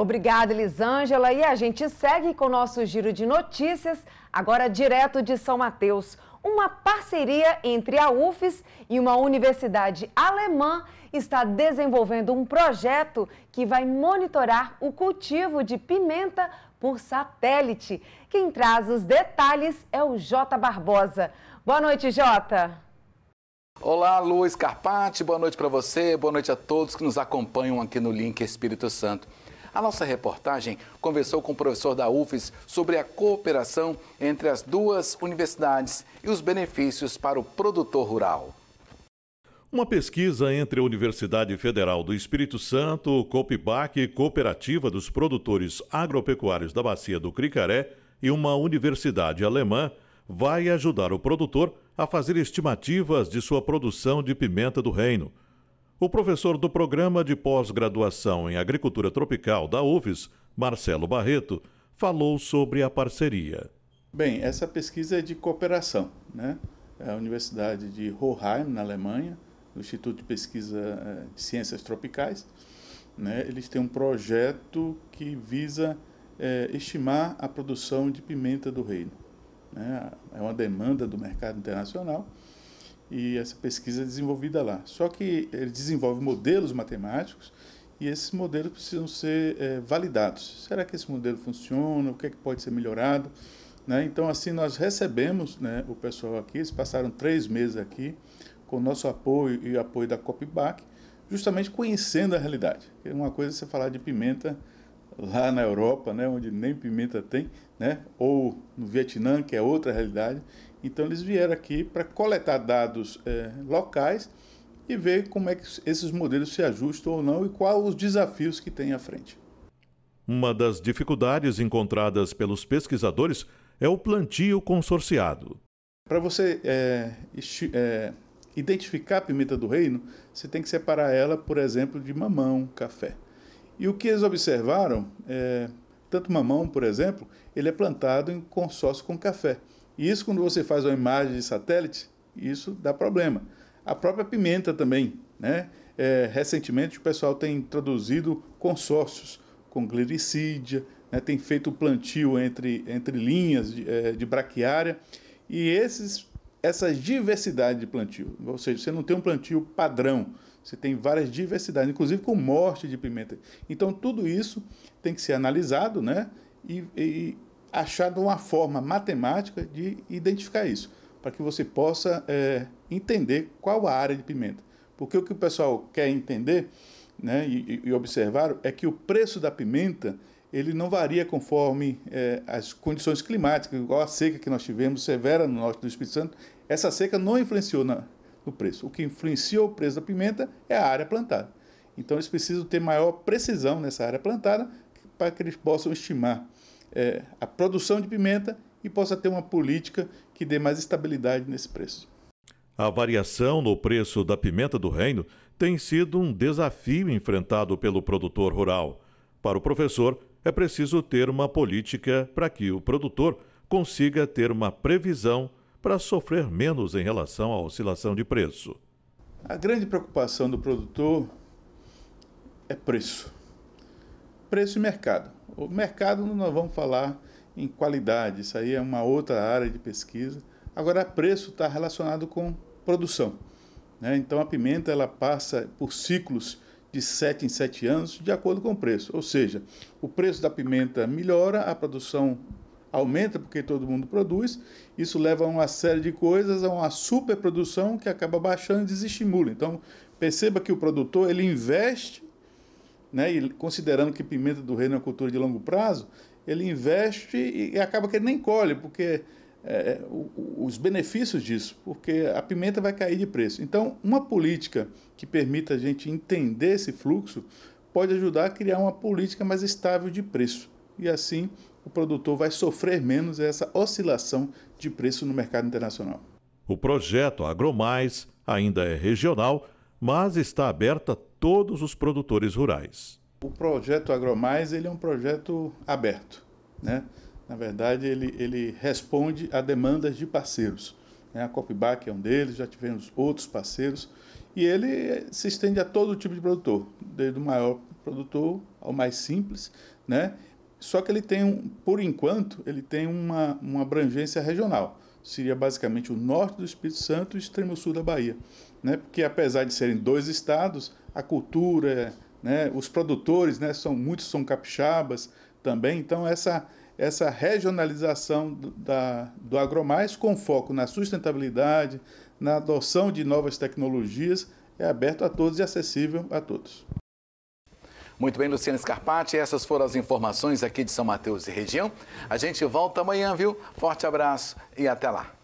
Obrigada, Elisângela. E a gente segue com o nosso giro de notícias, agora direto de São Mateus. Uma parceria entre a UFES e uma universidade alemã está desenvolvendo um projeto que vai monitorar o cultivo de pimenta por satélite. Quem traz os detalhes é o Jota Barbosa. Boa noite, Jota. Olá, Luiz Carpati, boa noite para você, boa noite a todos que nos acompanham aqui no Link Espírito Santo. A nossa reportagem conversou com o professor da UFES sobre a cooperação entre as duas universidades e os benefícios para o produtor rural. Uma pesquisa entre a Universidade Federal do Espírito Santo, Copibac, Cooperativa dos Produtores Agropecuários da Bacia do Cricaré e uma universidade alemã vai ajudar o produtor a fazer estimativas de sua produção de pimenta do reino. O professor do programa de pós-graduação em agricultura tropical da UFES, Marcelo Barreto, falou sobre a parceria. Bem, essa pesquisa é de cooperação, né? É a Universidade de Hoheim, na Alemanha, do Instituto de Pesquisa eh, de Ciências Tropicais, né? Eles têm um projeto que visa é, estimar a produção de pimenta do reino. Né? É uma demanda do mercado internacional e essa pesquisa é desenvolvida lá. Só que ele desenvolve modelos matemáticos e esses modelos precisam ser é, validados. Será que esse modelo funciona? O que é que pode ser melhorado? Né? Então, assim, nós recebemos né, o pessoal aqui, eles passaram três meses aqui, com nosso apoio e apoio da Copback, justamente conhecendo a realidade. É uma coisa é você falar de pimenta lá na Europa, né, onde nem pimenta tem, né, ou no Vietnã, que é outra realidade, então eles vieram aqui para coletar dados é, locais e ver como é que esses modelos se ajustam ou não e quais os desafios que tem à frente. Uma das dificuldades encontradas pelos pesquisadores é o plantio consorciado. Para você é, é, identificar a pimenta do reino, você tem que separar ela, por exemplo, de mamão, café. E o que eles observaram, é, tanto mamão, por exemplo, ele é plantado em consórcio com café. E isso, quando você faz uma imagem de satélite, isso dá problema. A própria pimenta também. Né? É, recentemente, o pessoal tem introduzido consórcios com gliricídia, né? tem feito plantio entre, entre linhas de, é, de braquiária. E esses, essas diversidade de plantio, ou seja, você não tem um plantio padrão, você tem várias diversidades, inclusive com morte de pimenta. Então, tudo isso tem que ser analisado né? e, e achado uma forma matemática de identificar isso, para que você possa é, entender qual a área de pimenta. Porque o que o pessoal quer entender né, e, e observaram é que o preço da pimenta ele não varia conforme é, as condições climáticas, igual a seca que nós tivemos severa no norte do Espírito Santo. Essa seca não influenciou na, no preço. O que influenciou o preço da pimenta é a área plantada. Então eles precisam ter maior precisão nessa área plantada para que eles possam estimar é, a produção de pimenta e possa ter uma política que dê mais estabilidade nesse preço. A variação no preço da pimenta do reino tem sido um desafio enfrentado pelo produtor rural. Para o professor, é preciso ter uma política para que o produtor consiga ter uma previsão para sofrer menos em relação à oscilação de preço. A grande preocupação do produtor é preço preço e mercado. O mercado nós vamos falar em qualidade, isso aí é uma outra área de pesquisa. Agora, preço está relacionado com produção. Né? Então, a pimenta ela passa por ciclos de 7 em 7 anos de acordo com o preço. Ou seja, o preço da pimenta melhora, a produção aumenta porque todo mundo produz, isso leva a uma série de coisas, a uma superprodução que acaba baixando e desestimula. Então, perceba que o produtor ele investe né, e considerando que pimenta do reino é uma cultura de longo prazo, ele investe e acaba que ele nem colhe, porque é, é os benefícios disso, porque a pimenta vai cair de preço. Então, uma política que permita a gente entender esse fluxo pode ajudar a criar uma política mais estável de preço. E assim, o produtor vai sofrer menos essa oscilação de preço no mercado internacional. O projeto AgroMais ainda é regional, mas está aberto a todos os produtores rurais. O projeto AgroMais ele é um projeto aberto. Né? Na verdade, ele, ele responde a demandas de parceiros. Né? A Copibac é um deles, já tivemos outros parceiros. E ele se estende a todo tipo de produtor, desde o maior produtor ao mais simples, né? Só que ele tem, um, por enquanto, ele tem uma, uma abrangência regional. Seria basicamente o norte do Espírito Santo e o extremo sul da Bahia. Né? Porque apesar de serem dois estados, a cultura, né? os produtores, né? são, muitos são capixabas também. Então, essa, essa regionalização do, da, do agromais com foco na sustentabilidade, na adoção de novas tecnologias, é aberto a todos e acessível a todos. Muito bem, Luciana Scarpati, essas foram as informações aqui de São Mateus e região. A gente volta amanhã, viu? Forte abraço e até lá.